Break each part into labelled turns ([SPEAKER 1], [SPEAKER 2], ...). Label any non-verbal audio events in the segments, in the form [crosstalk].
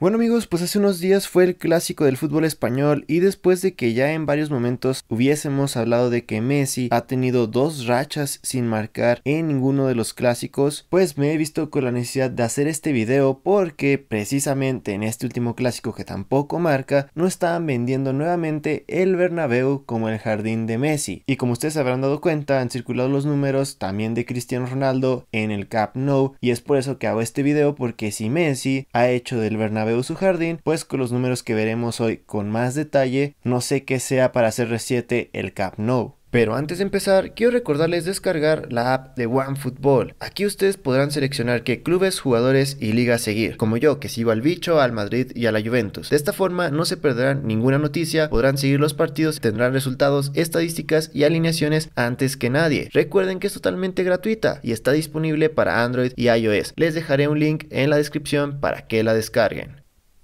[SPEAKER 1] Bueno amigos, pues hace unos días fue el clásico del fútbol español y después de que ya en varios momentos hubiésemos hablado de que Messi ha tenido dos rachas sin marcar en ninguno de los clásicos, pues me he visto con la necesidad de hacer este video porque precisamente en este último clásico que tampoco marca, no estaban vendiendo nuevamente el Bernabéu como el jardín de Messi. Y como ustedes habrán dado cuenta, han circulado los números también de Cristiano Ronaldo en el Cap Nou y es por eso que hago este video porque si Messi ha hecho del Bernabéu su jardín, pues con los números que veremos hoy con más detalle, no sé qué sea para hacer 7 el cap no. Pero antes de empezar, quiero recordarles descargar la app de OneFootball. Aquí ustedes podrán seleccionar qué clubes, jugadores y ligas seguir, como yo que sigo al bicho, al Madrid y a la Juventus. De esta forma no se perderán ninguna noticia, podrán seguir los partidos, tendrán resultados, estadísticas y alineaciones antes que nadie. Recuerden que es totalmente gratuita y está disponible para Android y iOS. Les dejaré un link en la descripción para que la descarguen.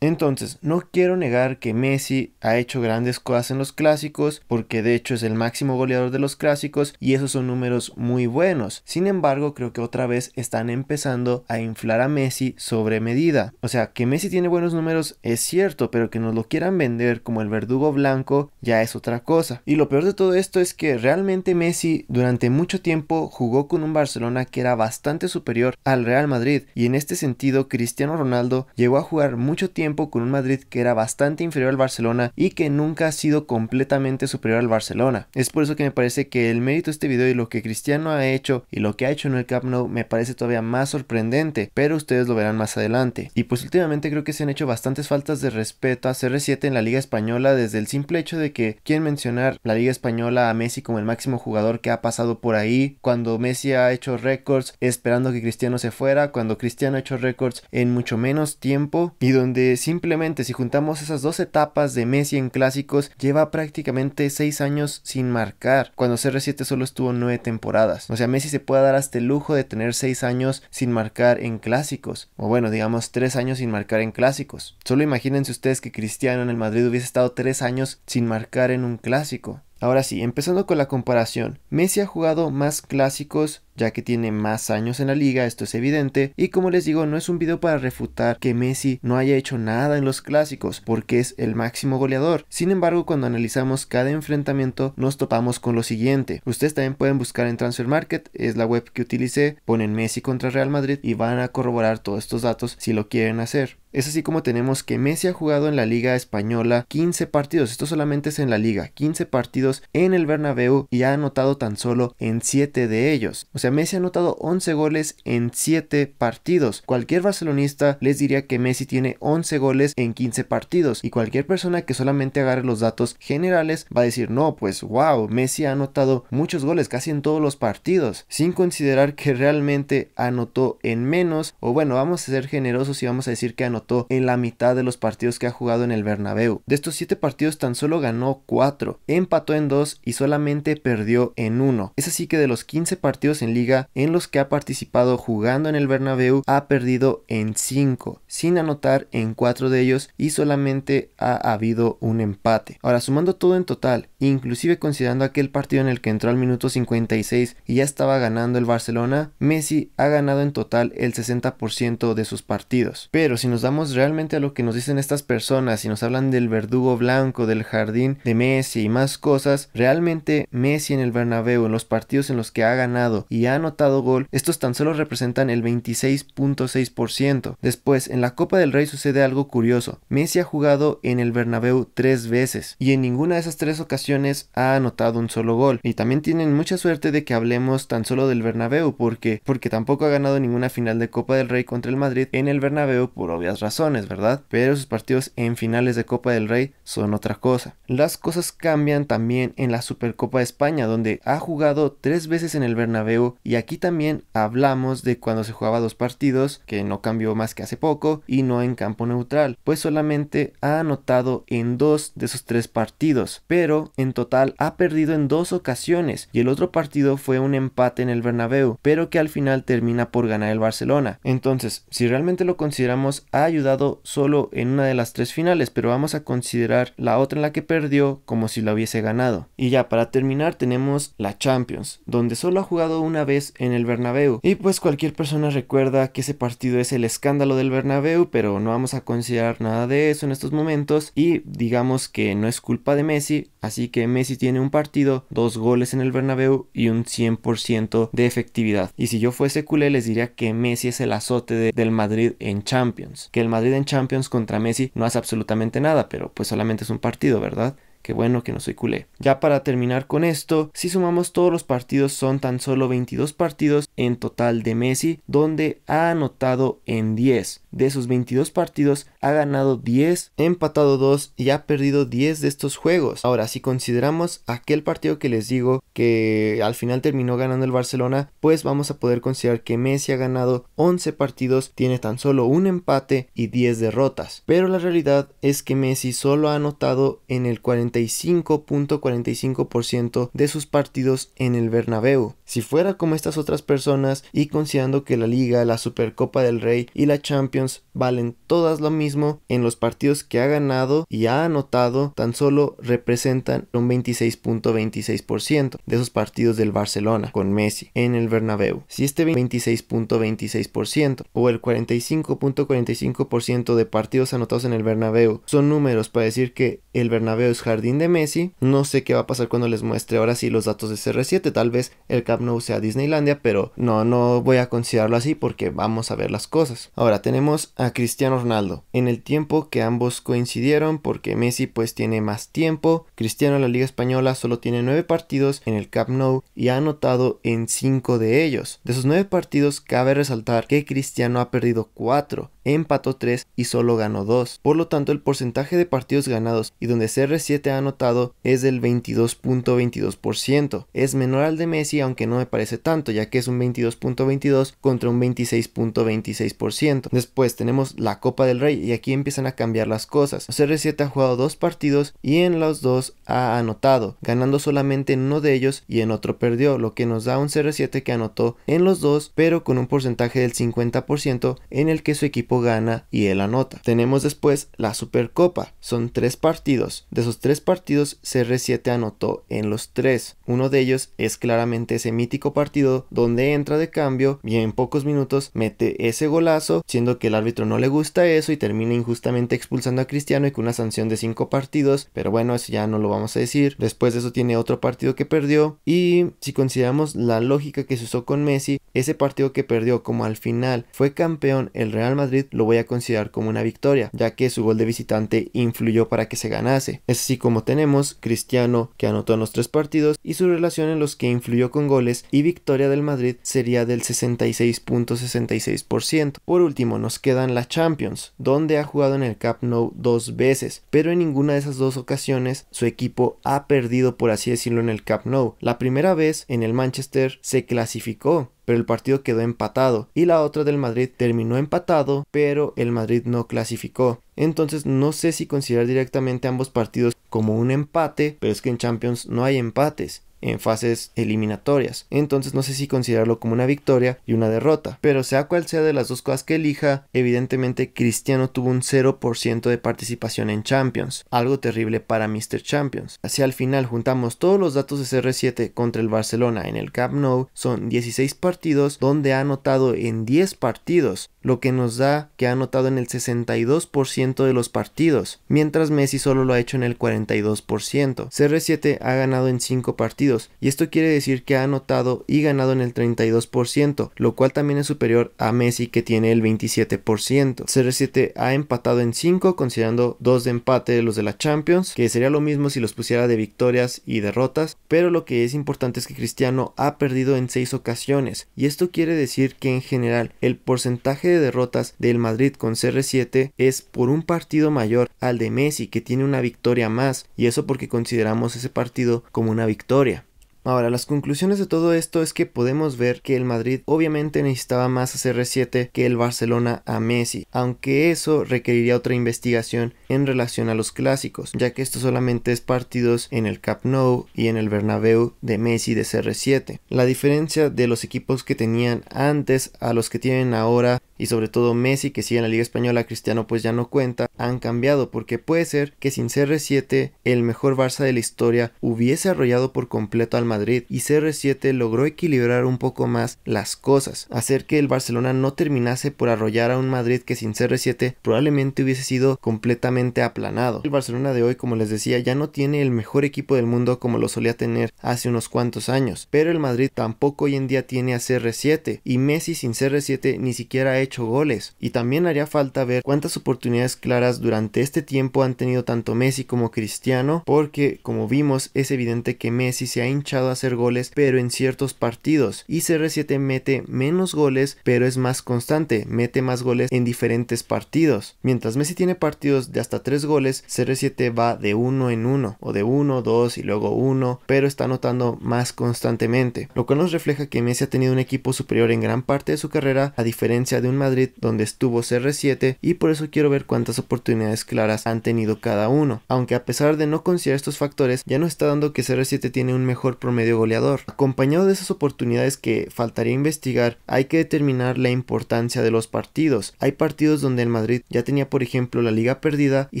[SPEAKER 1] Entonces, no quiero negar que Messi ha hecho grandes cosas en los clásicos, porque de hecho es el máximo goleador de los clásicos y esos son números muy buenos. Sin embargo, creo que otra vez están empezando a inflar a Messi sobre medida. O sea, que Messi tiene buenos números es cierto, pero que nos lo quieran vender como el verdugo blanco ya es otra cosa. Y lo peor de todo esto es que realmente Messi durante mucho tiempo jugó con un Barcelona que era bastante superior al Real Madrid y en este sentido Cristiano Ronaldo llegó a jugar mucho tiempo con un Madrid que era bastante inferior al Barcelona y que nunca ha sido completamente superior al Barcelona. Es por eso que me parece que el mérito de este video y lo que Cristiano ha hecho y lo que ha hecho en el Camp Nou me parece todavía más sorprendente, pero ustedes lo verán más adelante. Y pues últimamente creo que se han hecho bastantes faltas de respeto a CR7 en la Liga Española desde el simple hecho de que quieren mencionar la Liga Española a Messi como el máximo jugador que ha pasado por ahí, cuando Messi ha hecho récords esperando que Cristiano se fuera, cuando Cristiano ha hecho récords en mucho menos tiempo y donde simplemente si juntamos esas dos etapas de Messi en clásicos, lleva prácticamente seis años sin marcar, cuando CR7 solo estuvo nueve temporadas. O sea, Messi se puede dar hasta el lujo de tener seis años sin marcar en clásicos, o bueno, digamos tres años sin marcar en clásicos. Solo imagínense ustedes que Cristiano en el Madrid hubiese estado tres años sin marcar en un clásico. Ahora sí, empezando con la comparación. Messi ha jugado más clásicos ya que tiene más años en la liga, esto es evidente, y como les digo, no es un video para refutar que Messi no haya hecho nada en los clásicos, porque es el máximo goleador. Sin embargo, cuando analizamos cada enfrentamiento, nos topamos con lo siguiente. Ustedes también pueden buscar en Transfer Market, es la web que utilicé, ponen Messi contra Real Madrid y van a corroborar todos estos datos si lo quieren hacer. Es así como tenemos que Messi ha jugado en la Liga Española 15 partidos, esto solamente es en la Liga, 15 partidos en el Bernabéu y ha anotado tan solo en 7 de ellos. O sea, Messi ha anotado 11 goles en 7 partidos. Cualquier barcelonista les diría que Messi tiene 11 goles en 15 partidos y cualquier persona que solamente agarre los datos generales va a decir, no, pues wow, Messi ha anotado muchos goles casi en todos los partidos, sin considerar que realmente anotó en menos, o bueno, vamos a ser generosos y vamos a decir que anotó en la mitad de los partidos que ha jugado en el Bernabéu. De estos 7 partidos tan solo ganó 4, empató en 2 y solamente perdió en 1. Es así que de los 15 partidos en liga en los que ha participado jugando en el Bernabéu ha perdido en 5, sin anotar en 4 de ellos y solamente ha habido un empate. Ahora sumando todo en total, inclusive considerando aquel partido en el que entró al minuto 56 y ya estaba ganando el Barcelona, Messi ha ganado en total el 60% de sus partidos. Pero si nos realmente a lo que nos dicen estas personas y nos hablan del verdugo blanco, del jardín de Messi y más cosas, realmente Messi en el Bernabéu, en los partidos en los que ha ganado y ha anotado gol, estos tan solo representan el 26.6%. Después, en la Copa del Rey sucede algo curioso. Messi ha jugado en el Bernabéu tres veces y en ninguna de esas tres ocasiones ha anotado un solo gol. Y también tienen mucha suerte de que hablemos tan solo del Bernabéu porque porque tampoco ha ganado ninguna final de Copa del Rey contra el Madrid en el Bernabéu por obvias razones, ¿verdad? Pero sus partidos en finales de Copa del Rey son otra cosa. Las cosas cambian también en la Supercopa de España, donde ha jugado tres veces en el Bernabéu y aquí también hablamos de cuando se jugaba dos partidos, que no cambió más que hace poco, y no en campo neutral, pues solamente ha anotado en dos de sus tres partidos, pero en total ha perdido en dos ocasiones y el otro partido fue un empate en el Bernabéu, pero que al final termina por ganar el Barcelona. Entonces, si realmente lo consideramos, a ayudado solo en una de las tres finales, pero vamos a considerar la otra en la que perdió como si lo hubiese ganado. Y ya para terminar tenemos la Champions, donde solo ha jugado una vez en el Bernabéu. Y pues cualquier persona recuerda que ese partido es el escándalo del Bernabéu, pero no vamos a considerar nada de eso en estos momentos y digamos que no es culpa de Messi, así que Messi tiene un partido, dos goles en el Bernabéu y un 100% de efectividad. Y si yo fuese culé les diría que Messi es el azote del Madrid en Champions que el Madrid en Champions contra Messi no hace absolutamente nada, pero pues solamente es un partido, ¿verdad? Qué bueno que no soy culé. Ya para terminar con esto, si sumamos todos los partidos son tan solo 22 partidos en total de Messi, donde ha anotado en 10. De esos 22 partidos ha ganado 10, empatado 2 y ha perdido 10 de estos juegos. Ahora, si consideramos aquel partido que les digo que al final terminó ganando el Barcelona, pues vamos a poder considerar que Messi ha ganado 11 partidos, tiene tan solo un empate y 10 derrotas. Pero la realidad es que Messi solo ha anotado en el 45.45% de sus partidos en el Bernabéu. Si fuera como estas otras personas y considerando que la Liga, la Supercopa del Rey y la Champions valen todas lo mismo, en los partidos que ha ganado y ha anotado tan solo representan un 26.26% de esos partidos del Barcelona con Messi en el Bernabéu. Si este 26.26% o el 45.45% de partidos anotados en el Bernabéu son números para decir que el Bernabéu es jardín de Messi, no sé qué va a pasar cuando les muestre ahora sí los datos de CR7, tal vez el no sea Disneylandia, pero no, no voy a considerarlo así porque vamos a ver las cosas. Ahora tenemos a Cristiano Ronaldo. En el tiempo que ambos coincidieron, porque Messi pues tiene más tiempo, Cristiano en la Liga Española solo tiene nueve partidos en el cap Nou y ha anotado en cinco de ellos. De esos nueve partidos cabe resaltar que Cristiano ha perdido cuatro empató tres y solo ganó dos Por lo tanto, el porcentaje de partidos ganados y donde CR7 ha anotado es del 22.22%. Es menor al de Messi aunque no me parece tanto, ya que es un 22.22 contra un 26.26%. Después tenemos la Copa del Rey y aquí empiezan a cambiar las cosas. CR7 ha jugado dos partidos y en los dos ha anotado, ganando solamente en uno de ellos y en otro perdió, lo que nos da un CR7 que anotó en los dos, pero con un porcentaje del 50% en el que su equipo gana y él anota. Tenemos después la Supercopa, son tres partidos. De esos tres partidos, CR7 anotó en los tres. Uno de ellos es claramente ese mítico partido donde entra de cambio y en pocos minutos mete ese golazo, siendo que el árbitro no le gusta eso y termina injustamente expulsando a Cristiano y con una sanción de cinco partidos, pero bueno, eso ya no lo vamos a decir. Después de eso tiene otro partido que perdió y si consideramos la lógica que se usó con Messi, ese partido que perdió como al final fue campeón el Real Madrid, lo voy a considerar como una victoria, ya que su gol de visitante influyó para que se ganase. Es así como tenemos Cristiano que anotó en los tres partidos y su relación en los que influyó con gol y victoria del Madrid sería del 66.66%. Por último, nos quedan la Champions, donde ha jugado en el Cup Nou dos veces, pero en ninguna de esas dos ocasiones su equipo ha perdido, por así decirlo, en el Cup No. La primera vez en el Manchester se clasificó pero el partido quedó empatado y la otra del Madrid terminó empatado, pero el Madrid no clasificó. Entonces no sé si considerar directamente ambos partidos como un empate, pero es que en Champions no hay empates en fases eliminatorias. Entonces no sé si considerarlo como una victoria y una derrota. Pero sea cual sea de las dos cosas que elija, evidentemente Cristiano tuvo un 0% de participación en Champions. Algo terrible para Mr. Champions. Hacia el final juntamos todos los datos de CR7 contra el Barcelona en el Camp Nou. Son 16 partidos donde ha anotado en 10 partidos lo que nos da que ha anotado en el 62% de los partidos, mientras Messi solo lo ha hecho en el 42%. CR7 ha ganado en 5 partidos y esto quiere decir que ha anotado y ganado en el 32%, lo cual también es superior a Messi que tiene el 27%. CR7 ha empatado en 5, considerando 2 de empate de los de la Champions, que sería lo mismo si los pusiera de victorias y derrotas, pero lo que es importante es que Cristiano ha perdido en 6 ocasiones, y esto quiere decir que en general el porcentaje de derrotas del Madrid con CR7 es por un partido mayor al de Messi, que tiene una victoria más, y eso porque consideramos ese partido como una victoria. Ahora, las conclusiones de todo esto es que podemos ver que el Madrid obviamente necesitaba más a CR7 que el Barcelona a Messi, aunque eso requeriría otra investigación en relación a los clásicos, ya que esto solamente es partidos en el Camp Nou y en el Bernabéu de Messi de CR7. La diferencia de los equipos que tenían antes a los que tienen ahora y sobre todo Messi que sigue en la Liga Española, Cristiano pues ya no cuenta, han cambiado porque puede ser que sin CR7 el mejor Barça de la historia hubiese arrollado por completo al Madrid Madrid y CR7 logró equilibrar un poco más las cosas, hacer que el Barcelona no terminase por arrollar a un Madrid que sin CR7 probablemente hubiese sido completamente aplanado. El Barcelona de hoy, como les decía, ya no tiene el mejor equipo del mundo como lo solía tener hace unos cuantos años, pero el Madrid tampoco hoy en día tiene a CR7 y Messi sin CR7 ni siquiera ha hecho goles y también haría falta ver cuántas oportunidades claras durante este tiempo han tenido tanto Messi como Cristiano porque como vimos es evidente que Messi se ha hinchado hacer goles, pero en ciertos partidos. Y CR7 mete menos goles, pero es más constante, mete más goles en diferentes partidos. Mientras Messi tiene partidos de hasta 3 goles, CR7 va de 1 en 1, o de 1, 2 y luego 1, pero está anotando más constantemente. Lo cual nos refleja que Messi ha tenido un equipo superior en gran parte de su carrera, a diferencia de un Madrid donde estuvo CR7, y por eso quiero ver cuántas oportunidades claras han tenido cada uno. Aunque a pesar de no considerar estos factores, ya nos está dando que CR7 tiene un mejor promedio medio goleador. Acompañado de esas oportunidades que faltaría investigar, hay que determinar la importancia de los partidos. Hay partidos donde el Madrid ya tenía por ejemplo la liga perdida y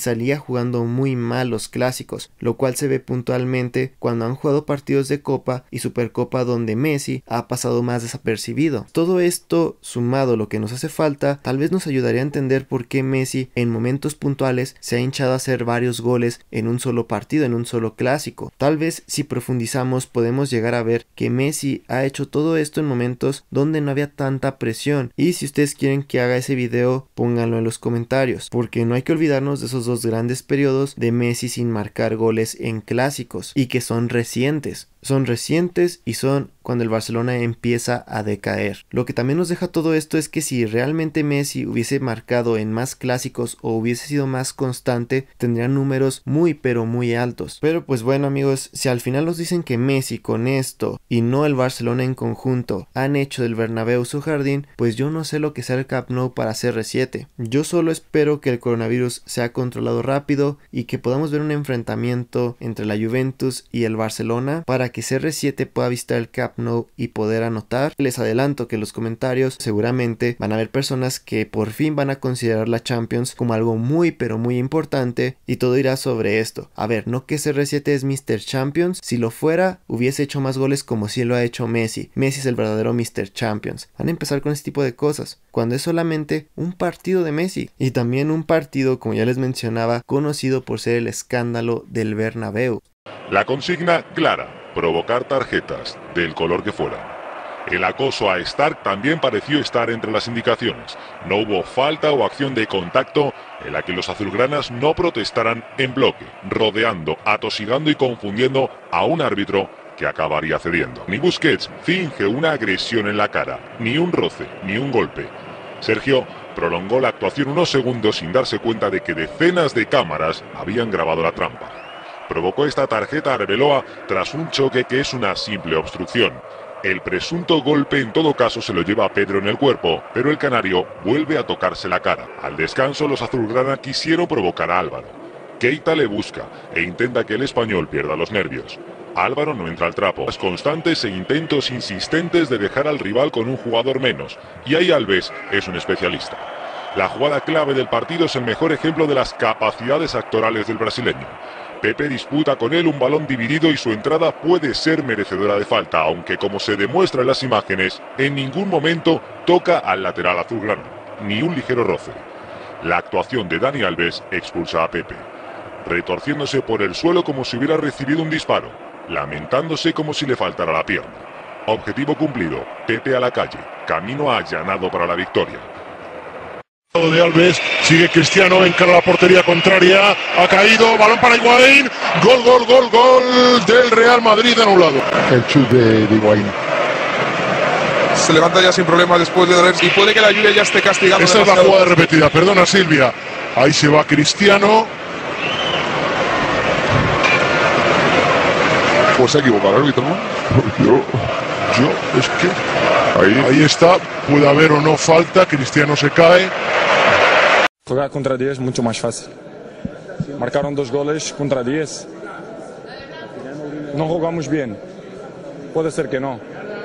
[SPEAKER 1] salía jugando muy mal los clásicos, lo cual se ve puntualmente cuando han jugado partidos de Copa y Supercopa donde Messi ha pasado más desapercibido. Todo esto sumado a lo que nos hace falta, tal vez nos ayudaría a entender por qué Messi en momentos puntuales se ha hinchado a hacer varios goles en un solo partido, en un solo clásico. Tal vez si profundizamos podemos llegar a ver que Messi ha hecho todo esto en momentos donde no había tanta presión. Y si ustedes quieren que haga ese video, pónganlo en los comentarios, porque no hay que olvidarnos de esos dos grandes periodos de Messi sin marcar goles en clásicos y que son recientes son recientes y son cuando el Barcelona empieza a decaer. Lo que también nos deja todo esto es que si realmente Messi hubiese marcado en más clásicos o hubiese sido más constante, tendrían números muy pero muy altos. Pero pues bueno amigos, si al final nos dicen que Messi con esto y no el Barcelona en conjunto han hecho del Bernabéu su jardín, pues yo no sé lo que sea el Cap No para CR7. Yo solo espero que el coronavirus sea controlado rápido y que podamos ver un enfrentamiento entre la Juventus y el Barcelona para que CR7 pueda visitar el Cap No y poder anotar. Les adelanto que en los comentarios seguramente van a haber personas que por fin van a considerar la Champions como algo muy pero muy importante y todo irá sobre esto. A ver, no que CR7 es Mr. Champions, si lo fuera hubiese hecho más goles como si lo ha hecho Messi. Messi es el verdadero Mr. Champions. Van a empezar con este tipo de cosas, cuando es solamente un partido de Messi y también un partido, como ya les mencionaba, conocido por ser el escándalo del Bernabéu.
[SPEAKER 2] La consigna clara, provocar tarjetas, del color que fueran. El acoso a Stark también pareció estar entre las indicaciones. No hubo falta o acción de contacto en la que los azulgranas no protestaran en bloque, rodeando, atosigando y confundiendo a un árbitro que acabaría cediendo. Ni Busquets finge una agresión en la cara, ni un roce, ni un golpe. Sergio prolongó la actuación unos segundos sin darse cuenta de que decenas de cámaras habían grabado la trampa provocó esta tarjeta a Reveloa tras un choque que es una simple obstrucción. El presunto golpe en todo caso se lo lleva a Pedro en el cuerpo, pero el canario vuelve a tocarse la cara. Al descanso los azulgrana quisieron provocar a Álvaro. Keita le busca e intenta que el español pierda los nervios. Álvaro no entra al trapo. Las constantes e intentos insistentes de dejar al rival con un jugador menos. Y ahí Alves es un especialista. La jugada clave del partido es el mejor ejemplo de las capacidades actorales del brasileño. Pepe disputa con él un balón dividido y su entrada puede ser merecedora de falta, aunque como se demuestra en las imágenes, en ningún momento toca al lateral azulgrana, ni un ligero roce. La actuación de Dani Alves expulsa a Pepe, retorciéndose por el suelo como si hubiera recibido un disparo, lamentándose como si le faltara la pierna. Objetivo cumplido, Pepe a la calle, camino allanado para la victoria. De Alves Sigue Cristiano, encara la portería contraria. Ha caído, balón para Higuaín. Gol, gol, gol, gol del Real Madrid anulado. El chute de Higuaín. Se levanta ya sin problema después de Y puede que la lluvia ya esté castigando. Esa es la jugada repetida. Perdona, Silvia. Ahí se va Cristiano. Pues se ha equivocado el árbitro, [laughs] Yo, yo, es que. Ahí está. Puede haber o no falta. Cristiano se cae.
[SPEAKER 1] Jogar contra 10 muito mais fácil. Marcaram dois goles contra 10. Não jogamos bem. Pode ser que não.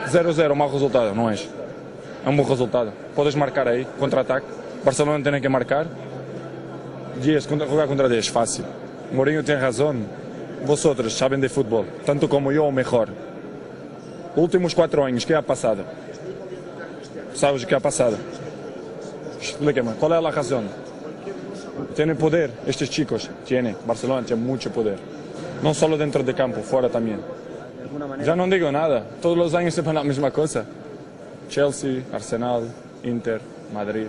[SPEAKER 1] 0-0, mau resultado, não é? É um bom resultado. Podes marcar aí, contra-ataque. Barcelona tem que marcar. 10, jogar contra 10, fácil. Mourinho tem razão. Vosotros sabem de futebol, tanto como eu ou melhor. Últimos quatro anos, que é a passada? Sabes o que é a passada? Explica-me, qual é a razão? Tiene poder, estos chicos, tiene. Barcelona tiene mucho poder. No solo dentro de campo, fuera también. Ya no digo nada, todos los años se a la misma cosa. Chelsea, Arsenal, Inter, Madrid.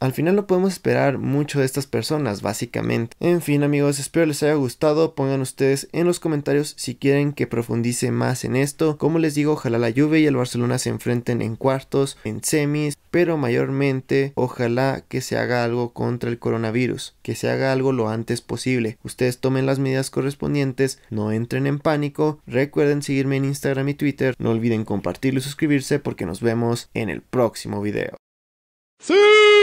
[SPEAKER 1] Al final no podemos esperar mucho de estas personas, básicamente. En fin, amigos, espero les haya gustado. Pongan ustedes en los comentarios si quieren que profundice más en esto. Como les digo, ojalá la Juve y el Barcelona se enfrenten en cuartos, en semis, pero mayormente ojalá que se haga algo contra el coronavirus, que se haga algo lo antes posible. Ustedes tomen las medidas correspondientes, no entren en pánico, recuerden seguirme en Instagram y Twitter, no olviden compartirlo y suscribirse porque nos vemos en el próximo video.
[SPEAKER 2] See?